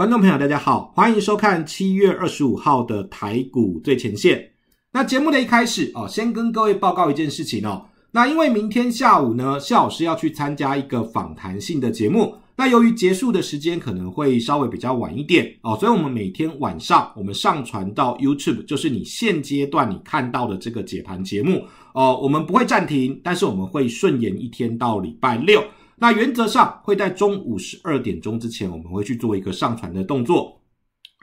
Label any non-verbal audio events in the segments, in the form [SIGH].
观众朋友，大家好，欢迎收看七月二十五号的台股最前线。那节目的一开始哦，先跟各位报告一件事情哦。那因为明天下午呢，谢老师要去参加一个访谈性的节目，那由于结束的时间可能会稍微比较晚一点哦，所以我们每天晚上我们上传到 YouTube，就是你现阶段你看到的这个解盘节目哦，我们不会暂停，但是我们会顺延一天到礼拜六。那原则上会在中午十二点钟之前，我们会去做一个上传的动作。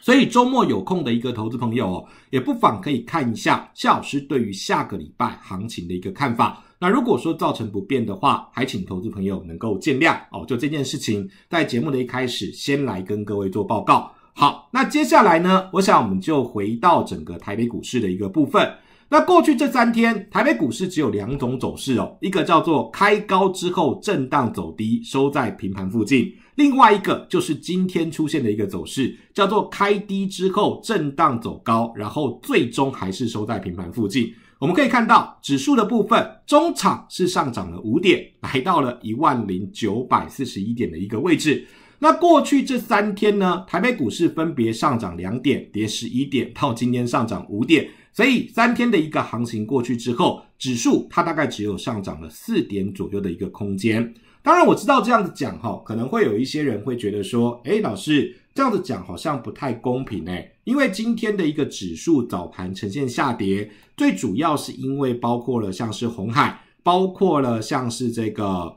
所以周末有空的一个投资朋友哦，也不妨可以看一下夏老师对于下个礼拜行情的一个看法。那如果说造成不便的话，还请投资朋友能够见谅哦。就这件事情，在节目的一开始先来跟各位做报告。好，那接下来呢，我想我们就回到整个台北股市的一个部分。那过去这三天，台北股市只有两种走势哦，一个叫做开高之后震荡走低，收在平盘附近；另外一个就是今天出现的一个走势，叫做开低之后震荡走高，然后最终还是收在平盘附近。我们可以看到指数的部分，中场是上涨了五点，来到了一万零九百四十一点的一个位置。那过去这三天呢，台北股市分别上涨两点、跌十一点，到今天上涨五点。所以三天的一个行情过去之后，指数它大概只有上涨了四点左右的一个空间。当然，我知道这样子讲哈，可能会有一些人会觉得说，哎，老师这样子讲好像不太公平诶，因为今天的一个指数早盘呈现下跌，最主要是因为包括了像是红海，包括了像是这个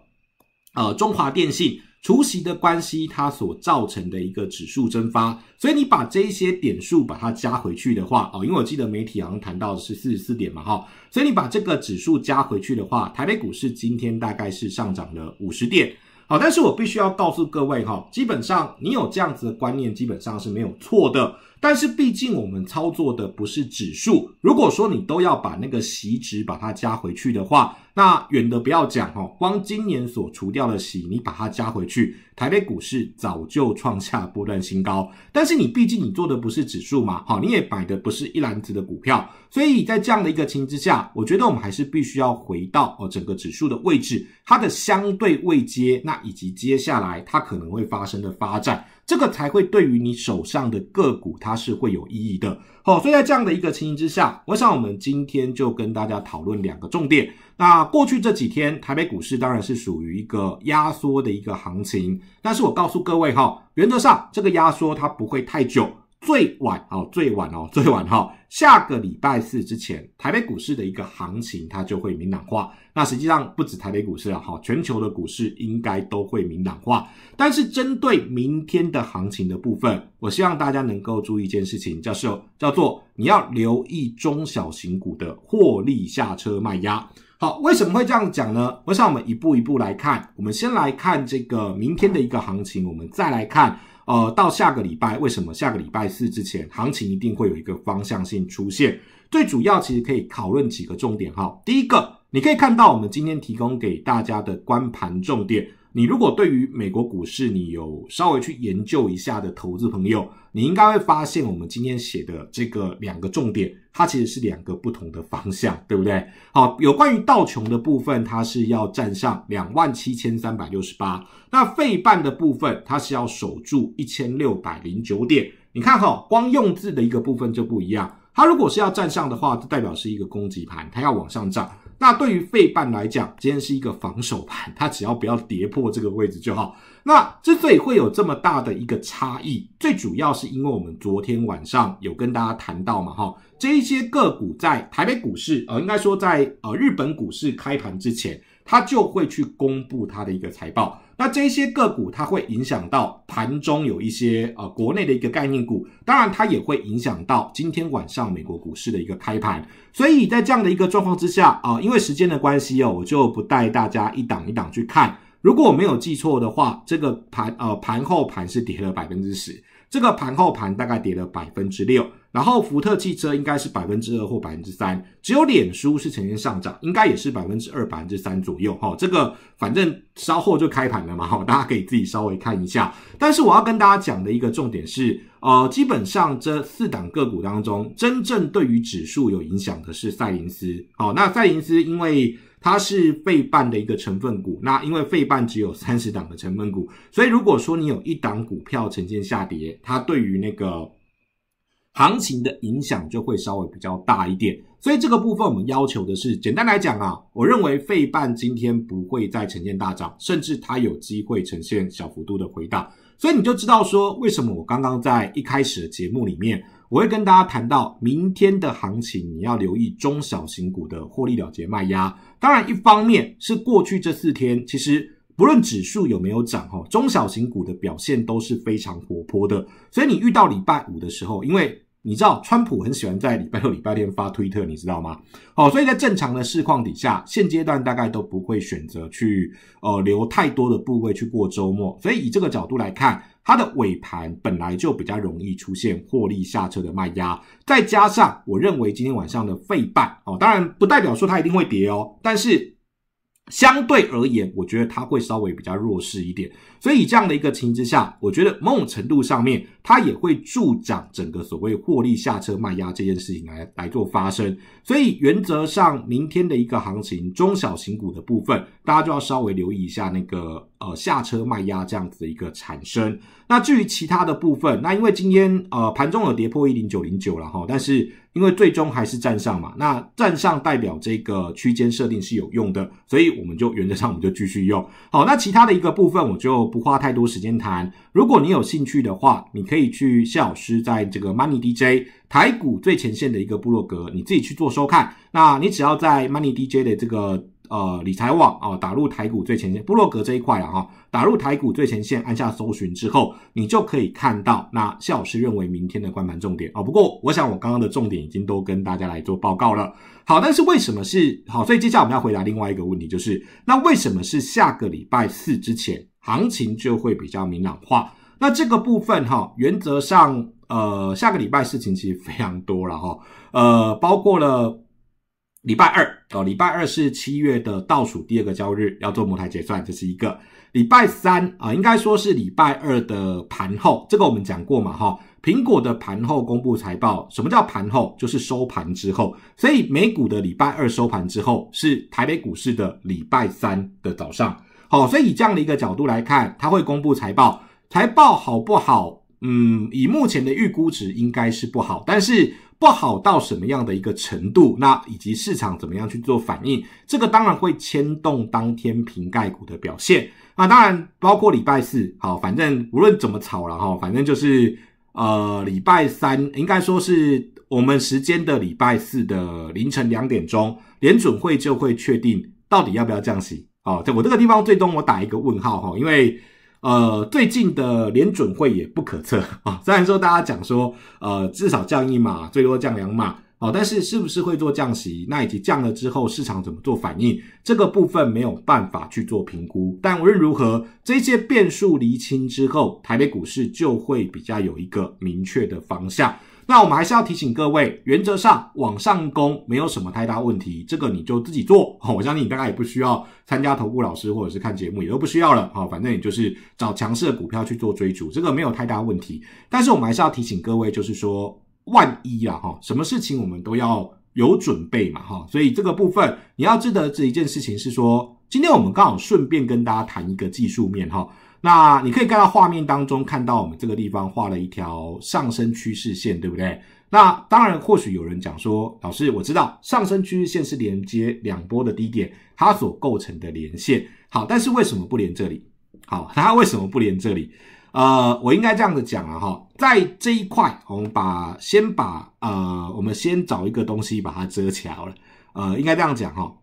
呃中华电信。除息的关系，它所造成的一个指数蒸发，所以你把这一些点数把它加回去的话，哦，因为我记得媒体好像谈到是四十四点嘛，哈，所以你把这个指数加回去的话，台北股市今天大概是上涨了五十点，好，但是我必须要告诉各位，哈，基本上你有这样子的观念，基本上是没有错的，但是毕竟我们操作的不是指数，如果说你都要把那个息值把它加回去的话。那远的不要讲哦，光今年所除掉的息，你把它加回去，台北股市早就创下波段新高。但是你毕竟你做的不是指数嘛，好，你也摆的不是一篮子的股票，所以在这样的一个情之下，我觉得我们还是必须要回到哦整个指数的位置，它的相对位阶，那以及接下来它可能会发生的发展。这个才会对于你手上的个股它是会有意义的，好，所以在这样的一个情形之下，我想我们今天就跟大家讨论两个重点。那过去这几天台北股市当然是属于一个压缩的一个行情，但是我告诉各位哈，原则上这个压缩它不会太久。最晚哦，最晚哦，最晚哈，下个礼拜四之前，台北股市的一个行情它就会明朗化。那实际上不止台北股市啊，哈，全球的股市应该都会明朗化。但是针对明天的行情的部分，我希望大家能够注意一件事情，叫做叫做你要留意中小型股的获利下车卖压。好，为什么会这样讲呢？我想我们一步一步来看。我们先来看这个明天的一个行情，我们再来看。呃，到下个礼拜，为什么下个礼拜四之前，行情一定会有一个方向性出现？最主要其实可以讨论几个重点哈。第一个，你可以看到我们今天提供给大家的观盘重点。你如果对于美国股市你有稍微去研究一下的投资朋友，你应该会发现我们今天写的这个两个重点，它其实是两个不同的方向，对不对？[LAUGHS] 好，有关于道琼的部分，它是要站上两万七千三百六十八，那费半的部分，它是要守住一千六百零九点。你看哈，光用字的一个部分就不一样，它如果是要站上的话，就代表是一个供给盘，它要往上涨。那对于费半来讲，今天是一个防守盘，它只要不要跌破这个位置就好。那之所以会有这么大的一个差异，最主要是因为我们昨天晚上有跟大家谈到嘛，哈，这些个股在台北股市，呃，应该说在呃日本股市开盘之前，它就会去公布它的一个财报。那这些个股它会影响到盘中有一些呃国内的一个概念股，当然它也会影响到今天晚上美国股市的一个开盘。所以在这样的一个状况之下啊，因为时间的关系哦，我就不带大家一档一档去看。如果我没有记错的话，这个盘呃盘后盘是跌了百分之十，这个盘后盘大概跌了百分之六。然后福特汽车应该是百分之二或百分之三，只有脸书是呈现上涨，应该也是百分之二、百分之三左右。哈，这个反正稍后就开盘了嘛，哈，大家可以自己稍微看一下。但是我要跟大家讲的一个重点是，呃，基本上这四档个股当中，真正对于指数有影响的是赛林斯。哦，那赛林斯因为它是费半的一个成分股，那因为费半只有三十档的成分股，所以如果说你有一档股票呈现下跌，它对于那个。行情的影响就会稍微比较大一点，所以这个部分我们要求的是，简单来讲啊，我认为费半今天不会再呈现大涨，甚至它有机会呈现小幅度的回档，所以你就知道说，为什么我刚刚在一开始的节目里面，我会跟大家谈到明天的行情，你要留意中小型股的获利了结卖压。当然，一方面是过去这四天其实。不论指数有没有涨哈，中小型股的表现都是非常活泼的。所以你遇到礼拜五的时候，因为你知道川普很喜欢在礼拜六、礼拜天发推特，你知道吗？好，所以在正常的市况底下，现阶段大概都不会选择去呃留太多的部位去过周末。所以以这个角度来看，它的尾盘本来就比较容易出现获利下车的卖压，再加上我认为今天晚上的费半哦，当然不代表说它一定会跌哦，但是。相对而言，我觉得它会稍微比较弱势一点，所以这样的一个情形之下，我觉得某种程度上面，它也会助长整个所谓获利下车卖压这件事情来来做发生。所以原则上，明天的一个行情，中小型股的部分，大家就要稍微留意一下那个呃下车卖压这样子的一个产生。那至于其他的部分，那因为今天呃盘中有跌破一零九零九了哈，但是。因为最终还是站上嘛，那站上代表这个区间设定是有用的，所以我们就原则上我们就继续用。好，那其他的一个部分我就不花太多时间谈。如果你有兴趣的话，你可以去谢老师在这个 Money DJ 台股最前线的一个部落格，你自己去做收看。那你只要在 Money DJ 的这个。呃，理财网哦，打入台股最前线，部落格这一块了哈，打入台股最前线，按下搜寻之后，你就可以看到那谢老师认为明天的关盘重点哦。不过，我想我刚刚的重点已经都跟大家来做报告了。好，但是为什么是好？所以接下来我们要回答另外一个问题，就是那为什么是下个礼拜四之前，行情就会比较明朗化？那这个部分哈，原则上呃，下个礼拜事情其实非常多了哈，呃，包括了。礼拜二哦，礼拜二是七月的倒数第二个交易日，要做模台结算，这是一个。礼拜三啊，应该说是礼拜二的盘后，这个我们讲过嘛，哈。苹果的盘后公布财报，什么叫盘后？就是收盘之后。所以美股的礼拜二收盘之后，是台北股市的礼拜三的早上。好，所以以这样的一个角度来看，它会公布财报。财报好不好？嗯，以目前的预估值应该是不好，但是。不好到什么样的一个程度，那以及市场怎么样去做反应，这个当然会牵动当天平盖股的表现。那当然包括礼拜四，好，反正无论怎么炒了哈，反正就是呃，礼拜三应该说是我们时间的礼拜四的凌晨两点钟，联准会就会确定到底要不要降息哦，在我这个地方，最终我打一个问号哈，因为。呃，最近的联准会也不可测啊。虽然说大家讲说，呃，至少降一码，最多降两码，好，但是是不是会做降息，那以及降了之后市场怎么做反应，这个部分没有办法去做评估。但无论如何，这些变数厘清之后，台北股市就会比较有一个明确的方向。那我们还是要提醒各位，原则上往上攻没有什么太大问题，这个你就自己做。我相信你大概也不需要参加投顾老师，或者是看节目也都不需要了。哈，反正你就是找强势的股票去做追逐，这个没有太大问题。但是我们还是要提醒各位，就是说万一呀，哈，什么事情我们都要有准备嘛。哈，所以这个部分你要记得这一件事情是说，今天我们刚好顺便跟大家谈一个技术面哈。那你可以看到画面当中，看到我们这个地方画了一条上升趋势线，对不对？那当然，或许有人讲说，老师，我知道上升趋势线是连接两波的低点，它所构成的连线。好，但是为什么不连这里？好，[LAUGHS] 它为什么不连这里？呃，我应该这样子讲了哈，在这一块，我们把先把呃，我们先找一个东西把它遮起来了。呃，应该这样讲哈。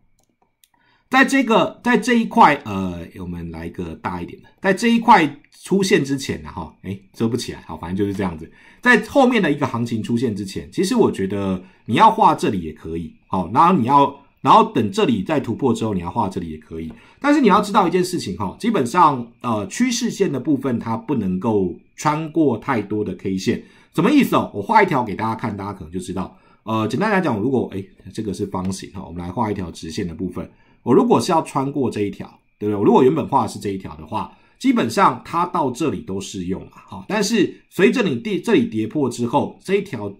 在这个在这一块，呃，我们来一个大一点的，在这一块出现之前呢，哈，哎，遮不起来，好，反正就是这样子。在后面的一个行情出现之前，其实我觉得你要画这里也可以，好，然后你要，然后等这里再突破之后，你要画这里也可以。但是你要知道一件事情，哈，基本上，呃，趋势线的部分它不能够穿过太多的 K 线，什么意思哦？我画一条给大家看，大家可能就知道。呃，简单来讲，如果哎，这个是方形，哈，我们来画一条直线的部分。我如果是要穿过这一条，对不对？我如果原本画的是这一条的话，基本上它到这里都适用了。好，但是随着你跌这里跌破之后，这一条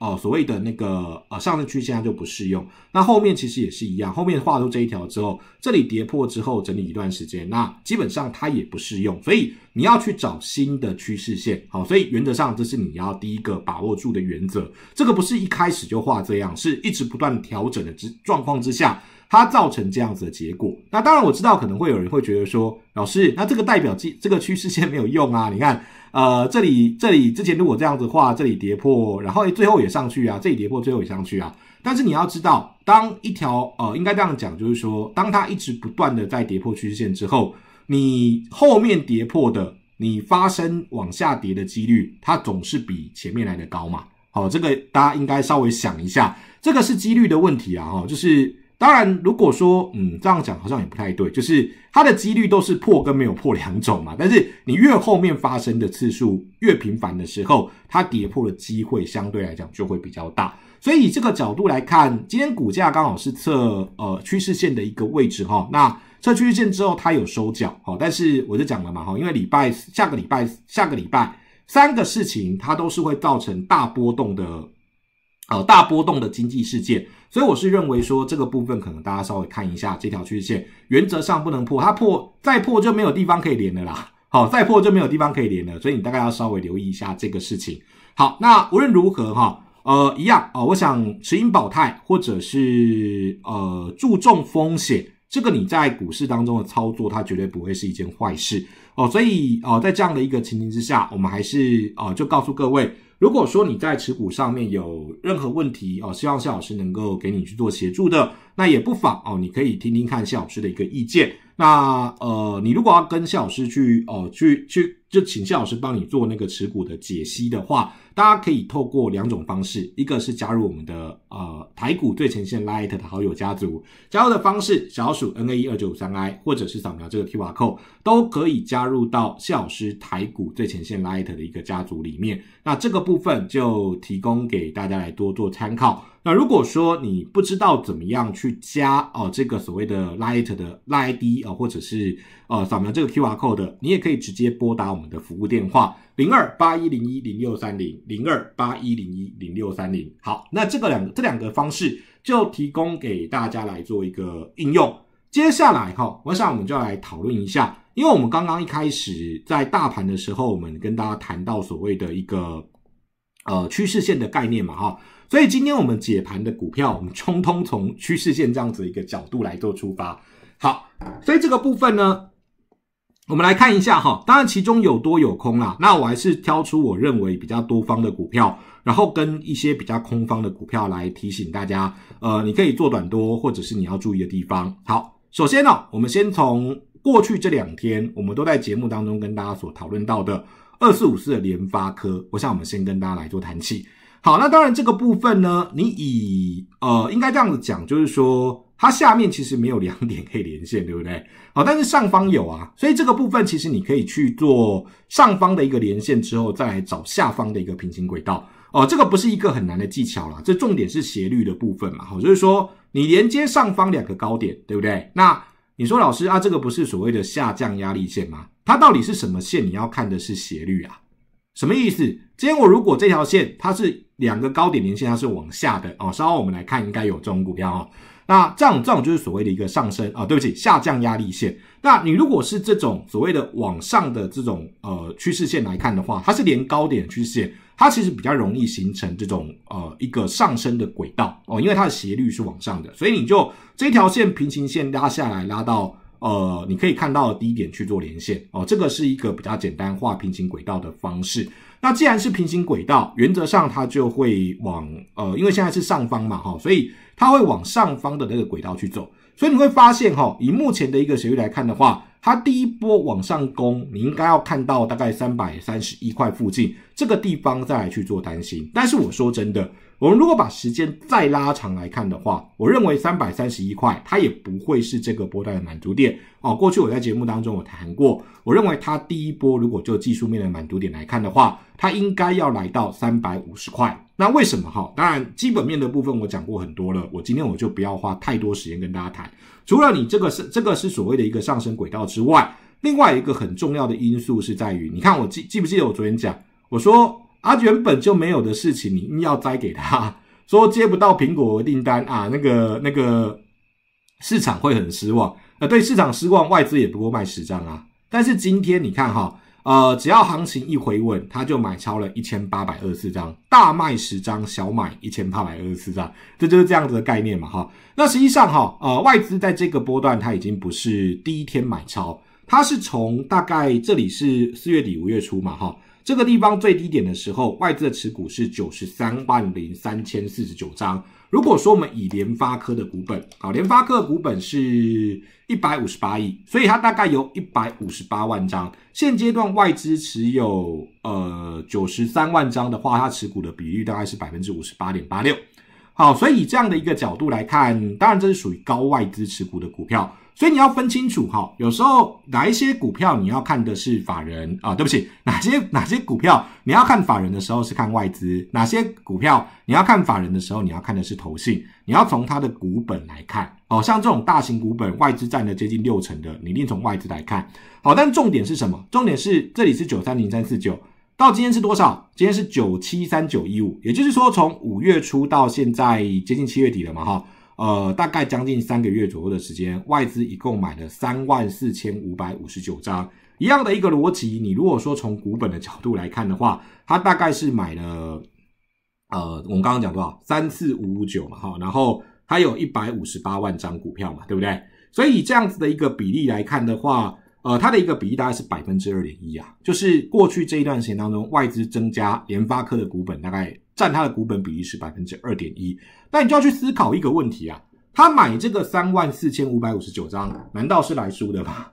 哦所谓的那个呃上升趋势线就不适用。那后面其实也是一样，后面画出这一条之后，这里跌破之后整理一段时间，那基本上它也不适用。所以你要去找新的趋势线。好，所以原则上这是你要第一个把握住的原则。这个不是一开始就画这样，是一直不断调整的之状况之下。它造成这样子的结果，那当然我知道可能会有人会觉得说，老师，那这个代表这这个趋势线没有用啊？你看，呃，这里这里之前如果这样子的话，这里跌破，然后最后也上去啊，这里跌破最后也上去啊。但是你要知道，当一条呃，应该这样讲，就是说，当它一直不断的在跌破趋势线之后，你后面跌破的，你发生往下跌的几率，它总是比前面来的高嘛？好，这个大家应该稍微想一下，这个是几率的问题啊，哈，就是。当然，如果说嗯这样讲好像也不太对，就是它的几率都是破跟没有破两种嘛。但是你越后面发生的次数越频繁的时候，它跌破的机会相对来讲就会比较大。所以以这个角度来看，今天股价刚好是测呃趋势线的一个位置哈。那测趋势线之后，它有收脚，哈。但是我就讲了嘛哈，因为礼拜下个礼拜下个礼拜三个事情，它都是会造成大波动的。呃大波动的经济事件，所以我是认为说这个部分可能大家稍微看一下这条趋势线，原则上不能破，它破再破就没有地方可以连了啦。好，再破就没有地方可以连了，所以你大概要稍微留意一下这个事情。好，那无论如何哈，呃，一样哦，我想持盈保泰或者是呃注重风险，这个你在股市当中的操作，它绝对不会是一件坏事哦。所以哦，在这样的一个情形之下，我们还是哦，就告诉各位。如果说你在持股上面有任何问题哦，希望谢老师能够给你去做协助的，那也不妨哦，你可以听听看谢老师的一个意见。那呃，你如果要跟谢老师去哦，去去。就请谢老师帮你做那个持股的解析的话，大家可以透过两种方式，一个是加入我们的呃台股最前线 Light 的好友家族，加入的方式小鼠 n a 一二九五三 I 或者是扫描这个 code 都可以加入到谢老师台股最前线 Light 的一个家族里面。那这个部分就提供给大家来多做参考。那如果说你不知道怎么样去加哦，这个所谓的 Light 的 Light ID 啊，或者是呃扫描这个 QR Code 的，你也可以直接拨打我们的服务电话零二八一零一零六三零零二八一零一零六三零。好，那这个两这两个方式就提供给大家来做一个应用。接下来哈，我想我们就来讨论一下，因为我们刚刚一开始在大盘的时候，我们跟大家谈到所谓的一个呃趋势线的概念嘛，哈。所以今天我们解盘的股票，我们通通从趋势线这样子一个角度来做出发。好，所以这个部分呢，我们来看一下哈。当然其中有多有空啦，那我还是挑出我认为比较多方的股票，然后跟一些比较空方的股票来提醒大家。呃，你可以做短多，或者是你要注意的地方。好，首先呢，我们先从过去这两天我们都在节目当中跟大家所讨论到的二四五四的联发科，我想我们先跟大家来做谈起。好，那当然这个部分呢，你以呃，应该这样子讲，就是说它下面其实没有两点可以连线，对不对？好，但是上方有啊，所以这个部分其实你可以去做上方的一个连线之后，再来找下方的一个平行轨道哦，这个不是一个很难的技巧了，这重点是斜率的部分嘛，好，就是说你连接上方两个高点，对不对？那你说老师啊，这个不是所谓的下降压力线吗？它到底是什么线？你要看的是斜率啊，什么意思？今天我如果这条线它是两个高点连线，它是往下的哦，稍后我们来看应该有这种股票哦。那这种这种就是所谓的一个上升啊，对不起，下降压力线。那你如果是这种所谓的往上的这种呃趋势线来看的话，它是连高点趋势线，它其实比较容易形成这种呃一个上升的轨道哦，因为它的斜率是往上的，所以你就这条线平行线拉下来拉到呃你可以看到低点去做连线哦，这个是一个比较简单画平行轨道的方式。那既然是平行轨道，原则上它就会往呃，因为现在是上方嘛，哈，所以它会往上方的那个轨道去走。所以你会发现，哈，以目前的一个斜率来看的话，它第一波往上攻，你应该要看到大概三百三十一块附近这个地方再来去做担心。但是我说真的。我们如果把时间再拉长来看的话，我认为三百三十一块它也不会是这个波段的满足点哦。过去我在节目当中我谈过，我认为它第一波如果就技术面的满足点来看的话，它应该要来到三百五十块。那为什么哈？当然基本面的部分我讲过很多了，我今天我就不要花太多时间跟大家谈。除了你这个是这个是所谓的一个上升轨道之外，另外一个很重要的因素是在于，你看我记记不记得我昨天讲，我说。啊，原本就没有的事情，你硬要摘给他，说接不到苹果订单啊，那个那个市场会很失望，呃，对市场失望，外资也不过卖十张啊。但是今天你看哈，呃，只要行情一回稳，他就买超了一千八百二十四张，大卖十张，小买一千八百二十四张，这就是这样子的概念嘛，哈。那实际上哈，呃，外资在这个波段，它已经不是第一天买超，它是从大概这里是四月底五月初嘛，哈。这个地方最低点的时候，外资的持股是九十三万零三千四十九张。如果说我们以联发科的股本，好，联发科股本是一百五十八亿，所以它大概有一百五十八万张。现阶段外资持有呃九十三万张的话，它持股的比率大概是百分之五十八点八六。好，所以以这样的一个角度来看，当然这是属于高外资持股的股票。所以你要分清楚哈，有时候哪一些股票你要看的是法人啊，对不起，哪些哪些股票你要看法人的时候是看外资，哪些股票你要看法人的时候，你要看的是投信，你要从它的股本来看哦，像这种大型股本，外资占了接近六成的，你一定从外资来看。好，但重点是什么？重点是这里是九三零三四九，到今天是多少？今天是九七三九一五，也就是说从五月初到现在接近七月底了嘛，哈。呃，大概将近三个月左右的时间，外资一共买了三万四千五百五十九张，一样的一个逻辑。你如果说从股本的角度来看的话，它大概是买了，呃，我们刚刚讲多少，三四五五九嘛，哈，然后它有一百五十八万张股票嘛，对不对？所以这样子的一个比例来看的话，呃，它的一个比例大概是百分之二点一啊，就是过去这一段时间当中，外资增加联发科的股本大概。占它的股本比例是百分之二点一，那你就要去思考一个问题啊，他买这个三万四千五百五十九张，难道是来输的吗？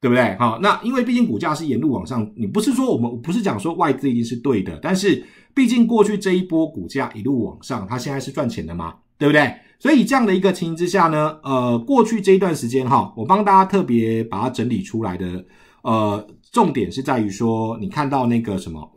对不对？好，那因为毕竟股价是沿路往上，你不是说我们不是讲说外资一定是对的，但是毕竟过去这一波股价一路往上，它现在是赚钱的嘛，对不对？所以这样的一个情形之下呢，呃，过去这一段时间哈，我帮大家特别把它整理出来的，呃，重点是在于说，你看到那个什么。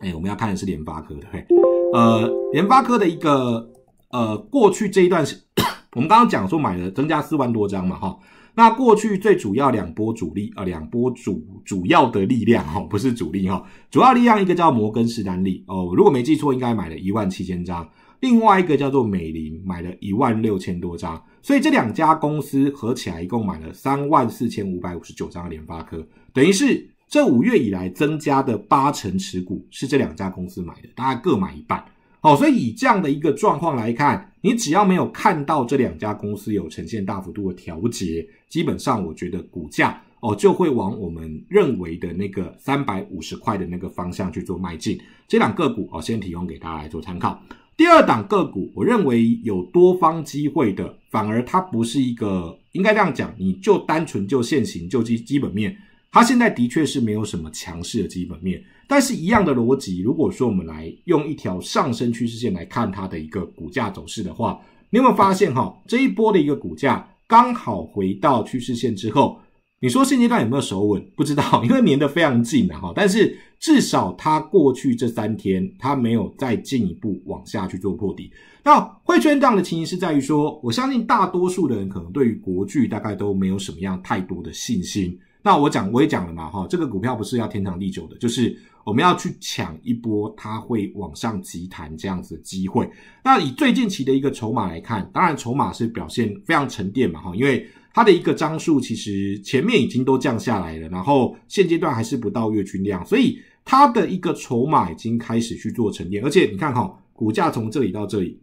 哎，我们要看的是联发科，对，呃，联发科的一个，呃，过去这一段时，[COUGHS] 我们刚刚讲说买了增加四万多张嘛，哈，那过去最主要两波主力啊，两波主主要的力量哈，不是主力哈，主要力量一个叫摩根士丹利哦，如果没记错，应该买了一万七千张，另外一个叫做美林，买了一万六千多张，所以这两家公司合起来一共买了三万四千五百五十九张联发科，等于是。这五月以来增加的八成持股是这两家公司买的，大家各买一半。好，所以以这样的一个状况来看，你只要没有看到这两家公司有呈现大幅度的调节，基本上我觉得股价哦就会往我们认为的那个三百五十块的那个方向去做迈进。这两个股哦先提供给大家来做参考。第二档个股，我认为有多方机会的，反而它不是一个应该这样讲，你就单纯就现行就基基本面。它现在的确是没有什么强势的基本面，但是一样的逻辑，如果说我们来用一条上升趋势线来看它的一个股价走势的话，你有没有发现哈？这一波的一个股价刚好回到趋势线之后，你说现阶段有没有守稳？不知道，因为粘的非常近嘛哈。但是至少它过去这三天，它没有再进一步往下去做破底。那圈这样的情形是在于说，我相信大多数的人可能对于国剧大概都没有什么样太多的信心。那我讲我也讲了嘛，哈，这个股票不是要天长地久的，就是我们要去抢一波它会往上急弹这样子的机会。那以最近期的一个筹码来看，当然筹码是表现非常沉淀嘛，哈，因为它的一个张数其实前面已经都降下来了，然后现阶段还是不到月均量，所以它的一个筹码已经开始去做沉淀。而且你看哈，股价从这里到这里，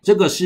这个是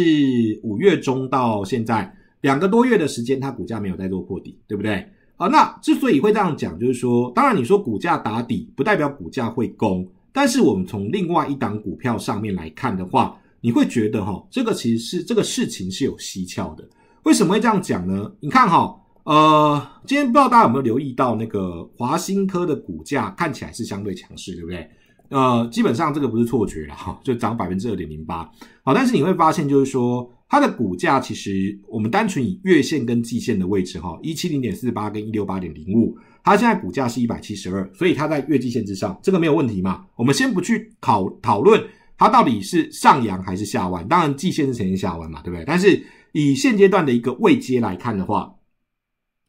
五月中到现在两个多月的时间，它股价没有在做破底，对不对？啊，那之所以会这样讲，就是说，当然你说股价打底不代表股价会攻，但是我们从另外一档股票上面来看的话，你会觉得哈，这个其实是这个事情是有蹊跷的。为什么会这样讲呢？你看哈，呃，今天不知道大家有没有留意到那个华新科的股价看起来是相对强势，对不对？呃，基本上这个不是错觉了哈，就涨百分之二点零八。好，但是你会发现就是说。它的股价其实，我们单纯以月线跟季线的位置哈，一七零点四八跟一六八点零五，它现在股价是一百七十二，所以它在月季线之上，这个没有问题嘛？我们先不去考讨论它到底是上扬还是下弯，当然季线是呈现下弯嘛，对不对？但是以现阶段的一个位阶来看的话，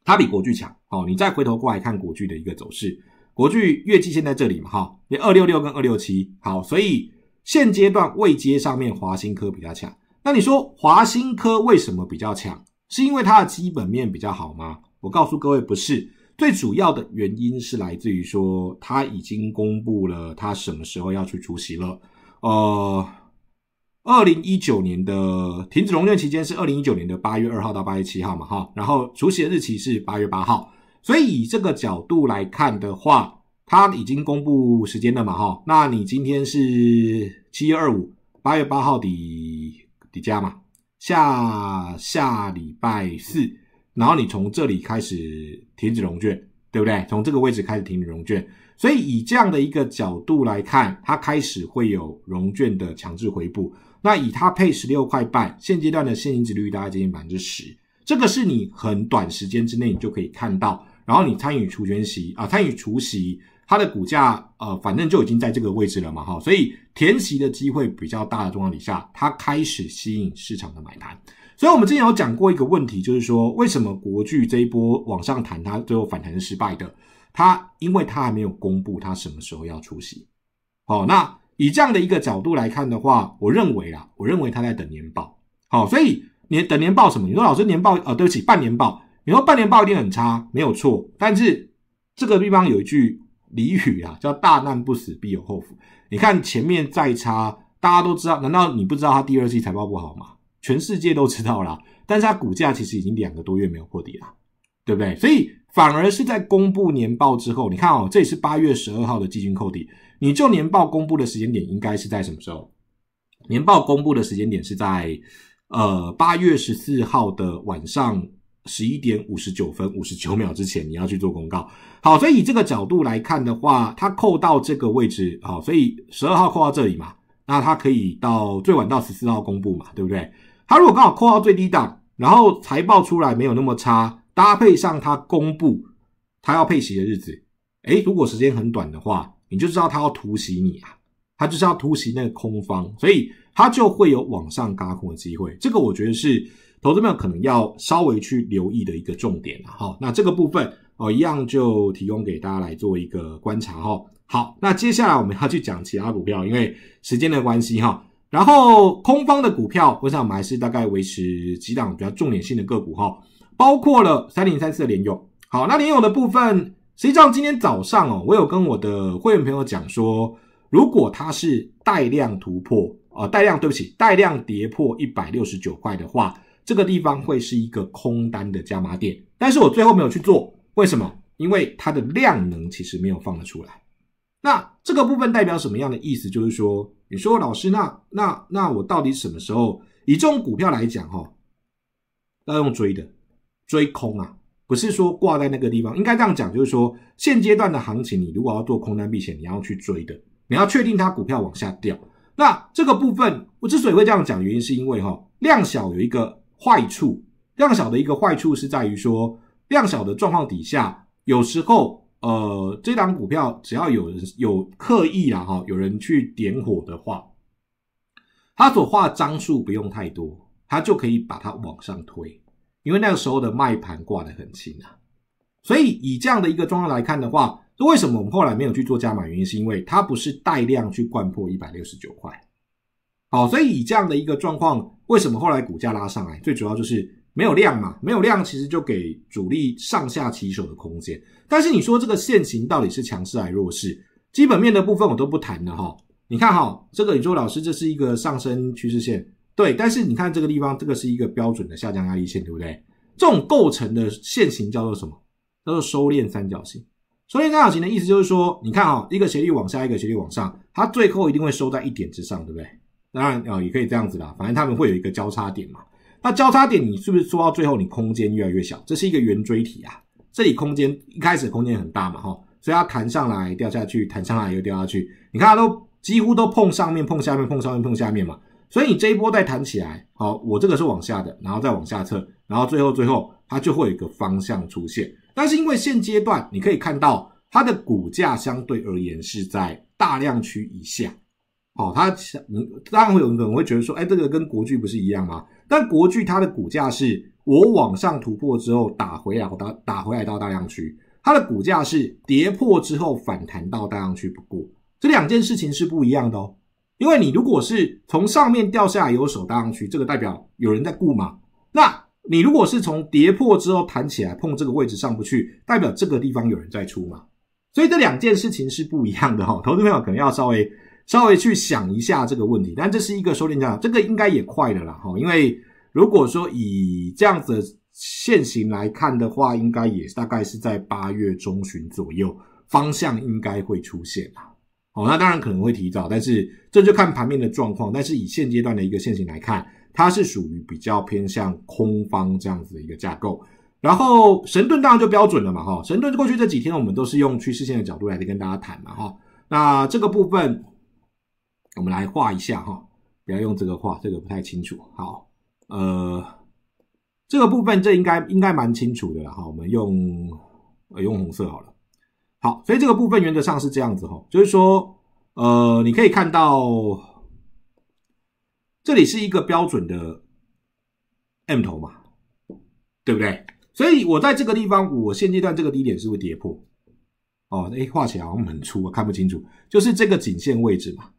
它比国巨强。好，你再回头过来看国巨的一个走势，国巨月季线在这里嘛哈，你二六六跟二六七，好，所以现阶段位阶上面，华新科比较强。那你说华新科为什么比较强？是因为它的基本面比较好吗？我告诉各位，不是，最主要的原因是来自于说，它已经公布了它什么时候要去除席了。呃，二零一九年的停止融券期间是二零一九年的八月二号到八月七号嘛，哈，然后除息的日期是八月八号，所以以这个角度来看的话，它已经公布时间了嘛，哈，那你今天是七月二五，八月八号底。底价嘛，下下礼拜四，然后你从这里开始停止融券，对不对？从这个位置开始停止融券，所以以这样的一个角度来看，它开始会有融券的强制回补。那以它配十六块半，现阶段的现金值率大概接近百分之十，这个是你很短时间之内你就可以看到，然后你参与除权息啊，参与除息。它的股价，呃，反正就已经在这个位置了嘛，哈，所以填息的机会比较大的状况底下，它开始吸引市场的买盘。所以我们之前有讲过一个问题，就是说为什么国巨这一波往上弹，它最后反弹是失败的？它因为它还没有公布它什么时候要出席。哦，那以这样的一个角度来看的话，我认为啊，我认为它在等年报。好，所以你等年报什么？你说老师年报，呃，对不起，半年报。你说半年报一定很差，没有错。但是这个地方有一句。俚语啊，叫大难不死必有后福。你看前面再差，大家都知道，难道你不知道他第二季财报不好吗？全世界都知道啦，但是他股价其实已经两个多月没有破底了，对不对？所以反而是在公布年报之后，你看哦，这里是八月十二号的基金扣底，你就年报公布的时间点应该是在什么时候？年报公布的时间点是在呃八月十四号的晚上。十一点五十九分五十九秒之前，你要去做公告。好，所以以这个角度来看的话，它扣到这个位置，好，所以十二号扣到这里嘛，那它可以到最晚到十四号公布嘛，对不对？它如果刚好扣到最低档，然后财报出来没有那么差，搭配上它公布它要配息的日子，诶，如果时间很短的话，你就知道它要突袭你啊，它就是要突袭那个空方，所以它就会有往上加空的机会。这个我觉得是。投资友可能要稍微去留意的一个重点哈，那这个部分哦一样就提供给大家来做一个观察哈。好，那接下来我们要去讲其他股票，因为时间的关系哈。然后空方的股票，我想我们还是大概维持几档比较重点性的个股哈，包括了三零三四的联用。好，那联用的部分，实际上今天早上哦，我有跟我的会员朋友讲说，如果它是带量突破啊，带量对不起，带量跌破一百六十九块的话。这个地方会是一个空单的加码点，但是我最后没有去做，为什么？因为它的量能其实没有放得出来。那这个部分代表什么样的意思？就是说，你说老师，那那那我到底什么时候以这种股票来讲，哈，要用追的追空啊，不是说挂在那个地方。应该这样讲，就是说现阶段的行情，你如果要做空单避险，你要去追的，你要确定它股票往下掉。那这个部分，我之所以会这样讲，原因是因为哈量小有一个。坏处量小的一个坏处是在于说，量小的状况底下，有时候呃，这档股票只要有人有刻意啊哈，有人去点火的话，他所画张数不用太多，他就可以把它往上推，因为那个时候的卖盘挂的很轻啊。所以以这样的一个状况来看的话，为什么我们后来没有去做加码？原因是因为它不是带量去灌破一百六十九块。好，所以以这样的一个状况，为什么后来股价拉上来？最主要就是没有量嘛，没有量，其实就给主力上下起手的空间。但是你说这个线型到底是强势还是弱势？基本面的部分我都不谈了哈。你看哈，这个宇宙老师这是一个上升趋势线，对。但是你看这个地方，这个是一个标准的下降压力线，对不对？这种构成的线型叫做什么？叫做收敛三角形。收敛三角形的意思就是说，你看哈，一个斜率往下，一个斜率往上，它最后一定会收在一点之上，对不对？当然啊，也可以这样子啦，反正他们会有一个交叉点嘛。那交叉点，你是不是说到最后，你空间越来越小？这是一个圆锥体啊，这里空间一开始空间很大嘛，哈，所以它弹上来，掉下去，弹上来又掉下去。你看，它都几乎都碰上面，碰下面，碰上面，碰下面嘛。所以你这一波再弹起来，好，我这个是往下的，然后再往下测，然后最后最后它就会有一个方向出现。但是因为现阶段你可以看到，它的股价相对而言是在大量区以下。好，它当然有人会觉得说，哎，这个跟国剧不是一样吗？但国剧它的股价是，我往上突破之后打回来，打打回来到大量区，它的股价是跌破之后反弹到大量区，过这两件事情是不一样的哦，因为你如果是从上面掉下有手大量区，这个代表有人在顾嘛。那你如果是从跌破之后弹起来碰这个位置上不去，代表这个地方有人在出嘛。所以这两件事情是不一样的哈，投资朋友可能要稍微。稍微去想一下这个问题，但这是一个收敛价，这个应该也快的了哈。因为如果说以这样子的现形来看的话，应该也大概是在八月中旬左右，方向应该会出现啦。哦，那当然可能会提早，但是这就看盘面的状况。但是以现阶段的一个现形来看，它是属于比较偏向空方这样子的一个架构。然后神盾当然就标准了嘛哈。神盾过去这几天我们都是用趋势线的角度来跟大家谈嘛哈。那这个部分。我们来画一下哈，不要用这个画，这个不太清楚。好，呃，这个部分这应该应该蛮清楚的哈。我们用呃用红色好了。好，所以这个部分原则上是这样子哈，就是说，呃，你可以看到这里是一个标准的 M 头嘛，对不对？所以我在这个地方，我现阶段这个低点是会跌破哦。哎，画起来好像很粗，啊，看不清楚，就是这个颈线位置嘛。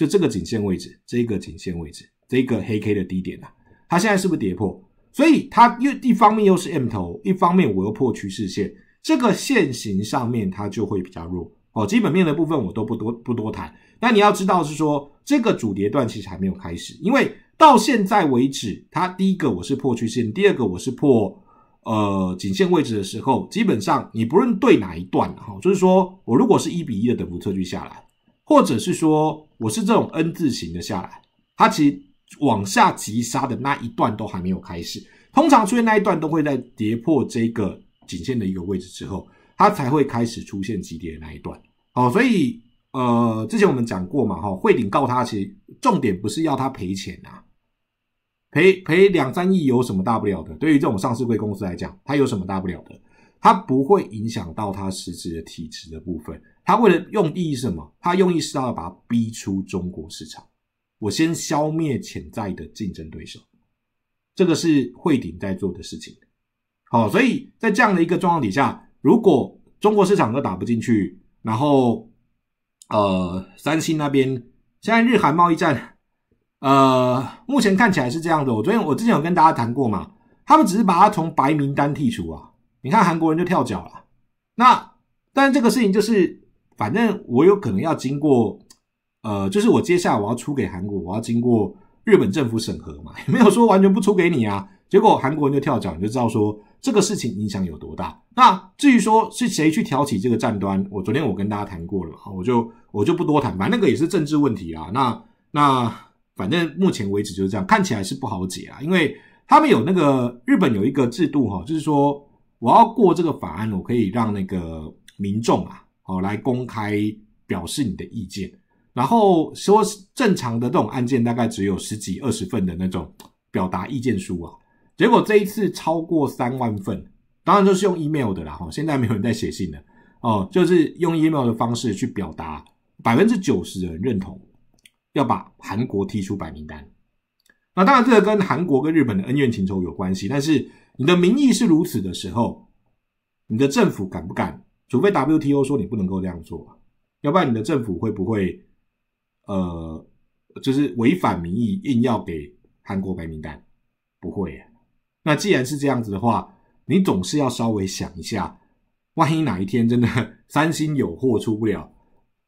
就这个颈线位置，这个颈线位置，这个黑 K 的低点呐，它现在是不是跌破？所以它又一方面又是 M 头，一方面我又破趋势线，这个线型上面它就会比较弱。哦，基本面的部分我都不多不多谈。那你要知道是说，这个主跌段其实还没有开始，因为到现在为止，它第一个我是破趋势线，第二个我是破呃颈线位置的时候，基本上你不论对哪一段哈，就是说我如果是一比一的等幅测距下来。或者是说我是这种 N 字形的下来，它其实往下急杀的那一段都还没有开始。通常出现那一段都会在跌破这个颈线的一个位置之后，它才会开始出现急跌的那一段。哦，所以呃，之前我们讲过嘛，哈，汇顶告他，其实重点不是要他赔钱啊，赔赔两三亿有什么大不了的？对于这种上市贵公司来讲，它有什么大不了的？它不会影响到它实质的体值的部分。他为了用意是什么？他用意是要把它逼出中国市场。我先消灭潜在的竞争对手，这个是惠顶在做的事情。好，所以在这样的一个状况底下，如果中国市场都打不进去，然后呃，三星那边现在日韩贸易战，呃，目前看起来是这样的。我昨天我之前有跟大家谈过嘛，他们只是把它从白名单剔除啊。你看韩国人就跳脚了。那但是这个事情就是。反正我有可能要经过，呃，就是我接下来我要出给韩国，我要经过日本政府审核嘛，也 [LAUGHS] 没有说完全不出给你啊。结果韩国人就跳脚，你就知道说这个事情影响有多大。那至于说是谁去挑起这个战端，我昨天我跟大家谈过了，我就我就不多谈。反正那个也是政治问题啊。那那反正目前为止就是这样，看起来是不好解啊，因为他们有那个日本有一个制度哈，就是说我要过这个法案，我可以让那个民众啊。哦，来公开表示你的意见，然后说正常的这种案件大概只有十几二十份的那种表达意见书啊，结果这一次超过三万份，当然就是用 email 的啦。哈，现在没有人在写信了，哦，就是用 email 的方式去表达，百分之九十的人认同要把韩国踢出白名单。那当然，这个跟韩国跟日本的恩怨情仇有关系，但是你的民意是如此的时候，你的政府敢不敢？除非 WTO 说你不能够这样做，要不然你的政府会不会，呃，就是违反民意硬要给韩国白名单？不会。那既然是这样子的话，你总是要稍微想一下，万一哪一天真的 [LAUGHS] 三星有货出不了，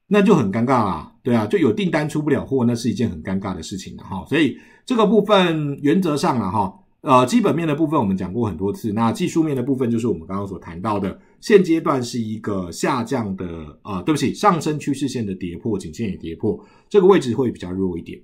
那就很尴尬啦。对啊，就有订单出不了货，那是一件很尴尬的事情了哈。所以这个部分原则上啊哈，呃，基本面的部分我们讲过很多次，那技术面的部分就是我们刚刚所谈到的。现阶段是一个下降的啊，对不起，上升趋势线的跌破，颈线也跌破，这个位置会比较弱一点。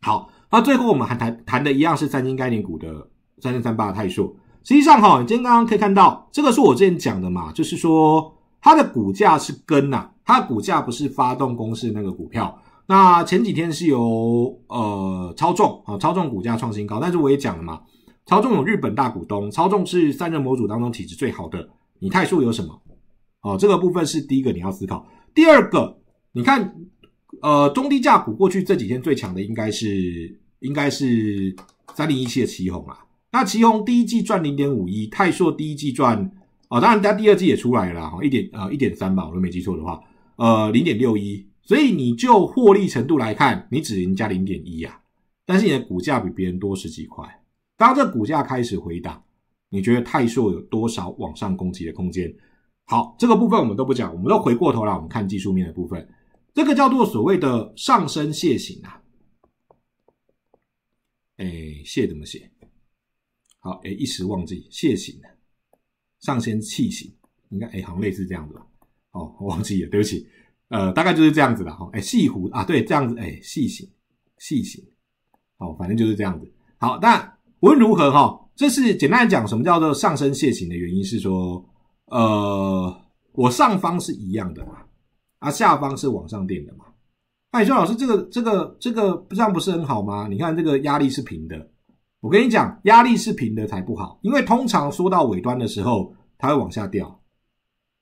好，那最后我们还谈谈的一样是三星概念股的三三三八泰数。实际上哈，你今天刚刚可以看到，这个是我之前讲的嘛，就是说它的股价是跟呐，它的股价不是发动公式那个股票。那前几天是由呃超重啊，超重股价创新高，但是我也讲了嘛，超重有日本大股东，超重是三任模组当中体质最好的。你泰数有什么？哦，这个部分是第一个你要思考。第二个，你看，呃，中低价股过去这几天最强的应该是应该是三零一七的齐宏啊。那齐宏第一季赚零点五一，泰硕第一季赚，哦，当然它第二季也出来了哈，一点呃一点三吧，我都没记错的话，呃零点六一。所以你就获利程度来看，你只赢加零点一呀，但是你的股价比别人多十几块。当这股价开始回档。你觉得泰硕有多少往上攻击的空间？好，这个部分我们都不讲，我们都回过头来，我们看技术面的部分，这个叫做所谓的上升楔形啊。哎，楔怎么写？好，哎，一时忘记楔形了。上升楔形，应该哎，好像类似这样子。吧？哦，我忘记了，对不起。呃，大概就是这样子的哈。哎，细弧啊，对，这样子。哎，细形，细形。好，反正就是这样子。好，但无论如何哈。这是简单讲，什么叫做上升泄情的原因是说，呃，我上方是一样的嘛，啊，下方是往上垫的嘛。那你说老师，这个、这个、这个这样不是很好吗？你看这个压力是平的，我跟你讲，压力是平的才不好，因为通常说到尾端的时候，它会往下掉。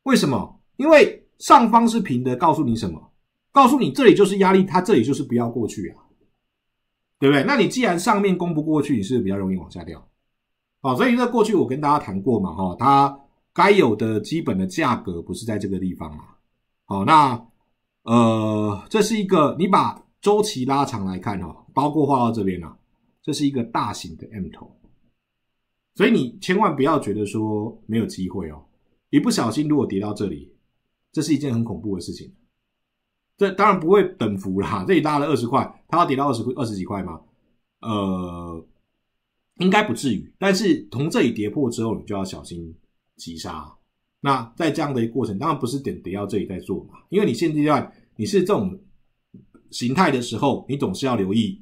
为什么？因为上方是平的，告诉你什么？告诉你这里就是压力，它这里就是不要过去啊，对不对？那你既然上面攻不过去，你是比较容易往下掉。好，所以在过去我跟大家谈过嘛，哈，它该有的基本的价格不是在这个地方嘛。好，那呃，这是一个你把周期拉长来看，哦，包括画到这边呢，这是一个大型的 M 头。所以你千万不要觉得说没有机会哦，一不小心如果跌到这里，这是一件很恐怖的事情。这当然不会等幅啦，这里拉了二十块，它要跌到二十块二十几块吗？呃。应该不至于，但是从这里跌破之后，你就要小心急杀。那在这样的一过程，当然不是点得要这里在做嘛，因为你现阶段你是这种形态的时候，你总是要留意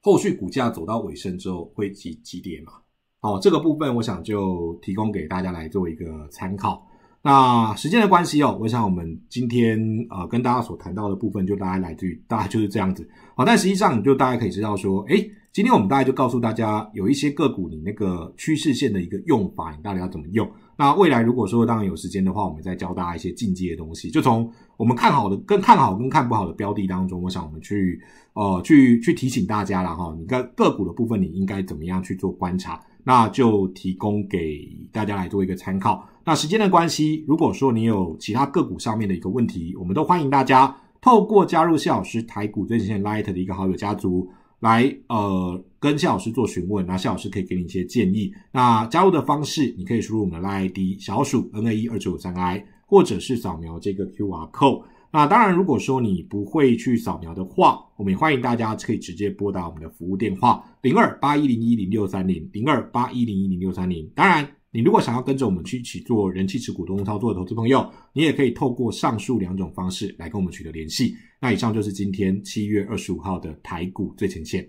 后续股价走到尾声之后会急急跌嘛。好，这个部分我想就提供给大家来做一个参考。那时间的关系哦，我想我们今天呃跟大家所谈到的部分，就大概来自于大概就是这样子。好，但实际上你就大家可以知道说，哎。今天我们大概就告诉大家，有一些个股你那个趋势线的一个用法，你到底要怎么用。那未来如果说当然有时间的话，我们再教大家一些进阶的东西。就从我们看好的、更看好跟看不好的标的当中，我想我们去呃去去提醒大家了哈。你看个股的部分，你应该怎么样去做观察，那就提供给大家来做一个参考。那时间的关系，如果说你有其他个股上面的一个问题，我们都欢迎大家透过加入谢老师台股最前线 Light 的一个好友家族。来，呃，跟夏老师做询问，那夏老师可以给你一些建议。那加入的方式，你可以输入我们的拉 ID 小鼠 n a 一二九五三 i，或者是扫描这个 Q R code。那当然，如果说你不会去扫描的话，我们也欢迎大家可以直接拨打我们的服务电话零二八一零一零六三零零二八一零一零六三零。当然。你如果想要跟着我们去一起做人气持股东操作的投资朋友，你也可以透过上述两种方式来跟我们取得联系。那以上就是今天七月二十五号的台股最前线。